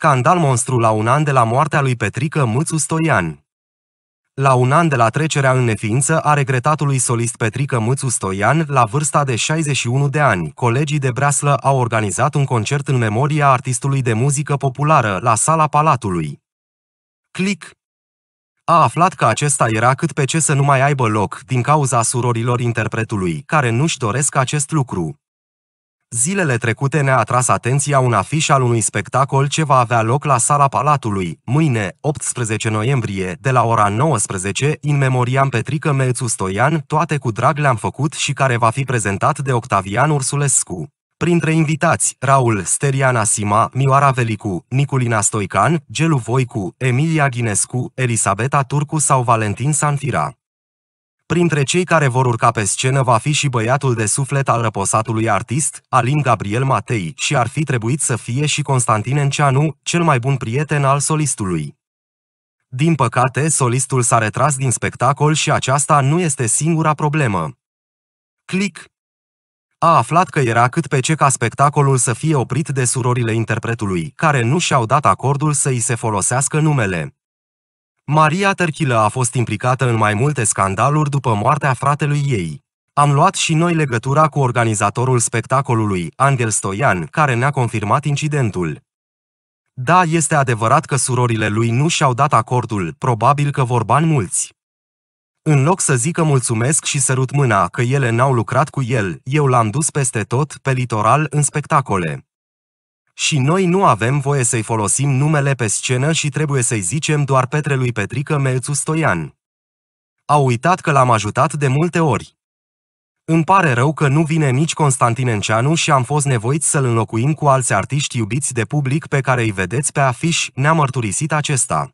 Scandal monstru la un an de la moartea lui Petrică Mâțu Stoian. La un an de la trecerea în neființă a regretatului solist Petrică Mâțu Stoian, la vârsta de 61 de ani, colegii de Breaslă au organizat un concert în memoria artistului de muzică populară la sala Palatului. Click! A aflat că acesta era cât pe ce să nu mai aibă loc din cauza surorilor interpretului, care nu-și doresc acest lucru. Zilele trecute ne-a atras atenția un afiș al unui spectacol ce va avea loc la Sala Palatului, mâine, 18 noiembrie, de la ora 19, în memoriam Petrică Mețu Stoian, toate cu drag le-am făcut și care va fi prezentat de Octavian Ursulescu. Printre invitați, Raul Steriana Sima, Mioara Velicu, Niculina Stoican, Gelu Voicu, Emilia Ghinescu, Elisabeta Turcu sau Valentin Sanfira. Printre cei care vor urca pe scenă va fi și băiatul de suflet al răposatului artist, Alin Gabriel Matei, și ar fi trebuit să fie și Constantin Enceanu, cel mai bun prieten al solistului. Din păcate, solistul s-a retras din spectacol și aceasta nu este singura problemă. Click! A aflat că era cât pe ce ca spectacolul să fie oprit de surorile interpretului, care nu și-au dat acordul să îi se folosească numele. Maria Tărchilă a fost implicată în mai multe scandaluri după moartea fratelui ei. Am luat și noi legătura cu organizatorul spectacolului, Angel Stoian, care ne-a confirmat incidentul. Da, este adevărat că surorile lui nu și-au dat acordul, probabil că vor bani mulți. În loc să zică mulțumesc și sărut mâna că ele n-au lucrat cu el, eu l-am dus peste tot, pe litoral, în spectacole. Și noi nu avem voie să-i folosim numele pe scenă și trebuie să-i zicem doar petre lui Petrică Melțu Stoian. A uitat că l-am ajutat de multe ori. Îmi pare rău că nu vine nici Constantin Enceanu și am fost nevoit să-l înlocuim cu alți artiști iubiți de public pe care îi vedeți pe afiș, ne-a mărturisit acesta.